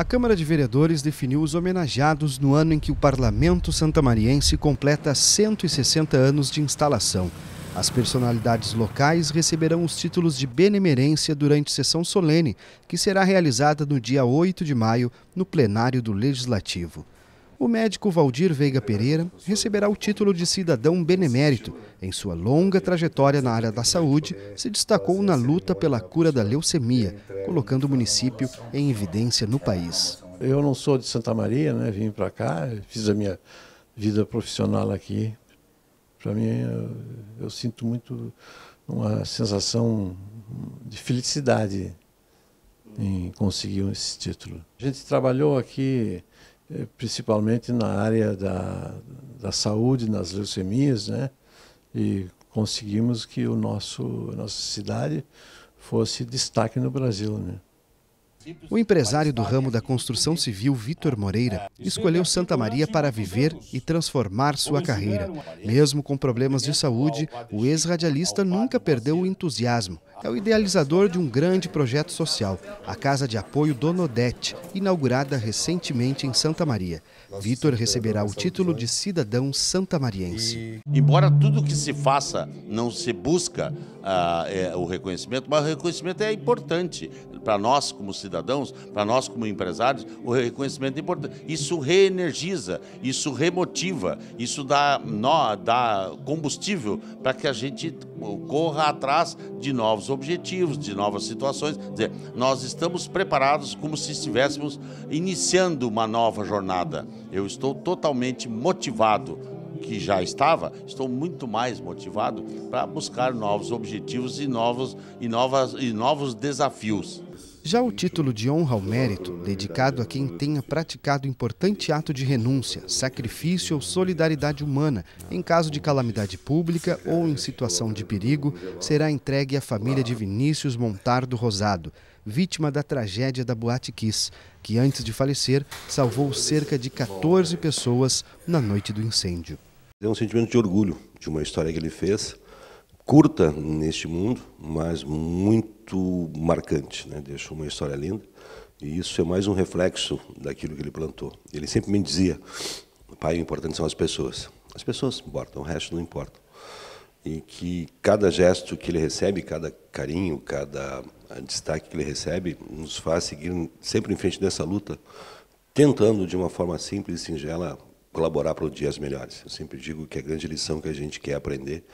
a Câmara de Vereadores definiu os homenageados no ano em que o Parlamento santamariense completa 160 anos de instalação. As personalidades locais receberão os títulos de benemerência durante sessão solene, que será realizada no dia 8 de maio, no plenário do Legislativo o médico Valdir Veiga Pereira receberá o título de cidadão benemérito. Em sua longa trajetória na área da saúde, se destacou na luta pela cura da leucemia, colocando o município em evidência no país. Eu não sou de Santa Maria, né? Vim para cá, fiz a minha vida profissional aqui. Para mim, eu, eu sinto muito uma sensação de felicidade em conseguir esse título. A gente trabalhou aqui eh, principalmente na área da, da saúde, nas leucemias, né? E conseguimos que o nosso, a nossa cidade fosse destaque no Brasil, né? O empresário do ramo da construção civil, Vitor Moreira, escolheu Santa Maria para viver e transformar sua carreira. Mesmo com problemas de saúde, o ex-radialista nunca perdeu o entusiasmo. É o idealizador de um grande projeto social, a Casa de Apoio Donodete, inaugurada recentemente em Santa Maria. Vitor receberá o título de cidadão santamariense. embora tudo que se faça não se busca ah, é, o reconhecimento, mas o reconhecimento é importante, para nós como cidadãos, para nós como empresários, o reconhecimento é importante. Isso reenergiza, isso remotiva, isso dá, nó, dá combustível para que a gente corra atrás de novos objetivos, de novas situações. Quer dizer, nós estamos preparados como se estivéssemos iniciando uma nova jornada. Eu estou totalmente motivado que já estava, estou muito mais motivado para buscar novos objetivos e novos, e, novas, e novos desafios. Já o título de honra ao mérito, dedicado a quem tenha praticado importante ato de renúncia, sacrifício ou solidariedade humana em caso de calamidade pública ou em situação de perigo, será entregue à família de Vinícius Montardo Rosado, vítima da tragédia da Boate Kiss, que antes de falecer salvou cerca de 14 pessoas na noite do incêndio. É um sentimento de orgulho de uma história que ele fez, curta neste mundo, mas muito marcante. Né? Deixou uma história linda. E isso é mais um reflexo daquilo que ele plantou. Ele sempre me dizia: pai, o importante são as pessoas. As pessoas importam, o resto não importa. E que cada gesto que ele recebe, cada carinho, cada destaque que ele recebe, nos faz seguir sempre em frente dessa luta, tentando de uma forma simples e singela colaborar para os dias melhores. Eu sempre digo que a grande lição que a gente quer aprender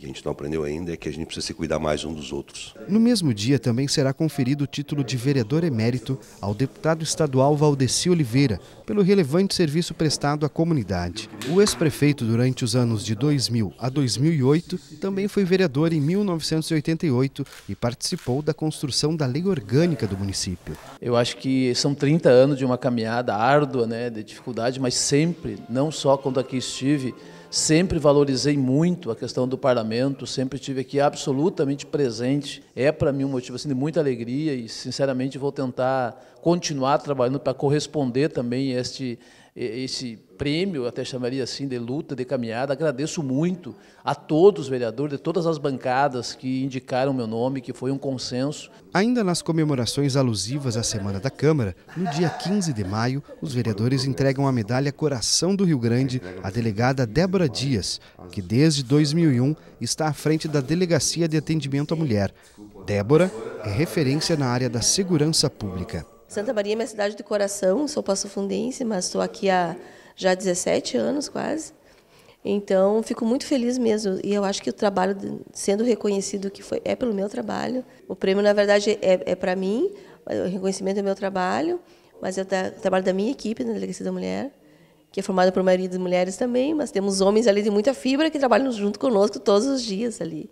que a gente não aprendeu ainda é que a gente precisa se cuidar mais um dos outros. No mesmo dia também será conferido o título de vereador emérito ao deputado estadual Valdeci Oliveira, pelo relevante serviço prestado à comunidade. O ex-prefeito durante os anos de 2000 a 2008 também foi vereador em 1988 e participou da construção da lei orgânica do município. Eu acho que são 30 anos de uma caminhada árdua, né, de dificuldade, mas sempre, não só quando aqui estive, Sempre valorizei muito a questão do parlamento, sempre estive aqui absolutamente presente. É para mim um motivo assim, de muita alegria e, sinceramente, vou tentar continuar trabalhando para corresponder também a este esse prêmio, até chamaria assim, de luta, de caminhada. Agradeço muito a todos os vereadores, de todas as bancadas que indicaram meu nome, que foi um consenso. Ainda nas comemorações alusivas à Semana da Câmara, no dia 15 de maio, os vereadores entregam a medalha Coração do Rio Grande à delegada Débora Dias, que desde 2001 está à frente da Delegacia de Atendimento à Mulher. Débora é referência na área da segurança pública. Santa Maria é minha cidade do coração, sou passofundense, mas estou aqui há já 17 anos quase. Então, fico muito feliz mesmo. E eu acho que o trabalho, sendo reconhecido que foi, é pelo meu trabalho, o prêmio, na verdade, é, é para mim, o reconhecimento é meu trabalho, mas é o, trabalho da minha equipe, da Delegacia da Mulher, que é formada por maioria de mulheres também, mas temos homens ali de muita fibra que trabalham junto conosco todos os dias ali.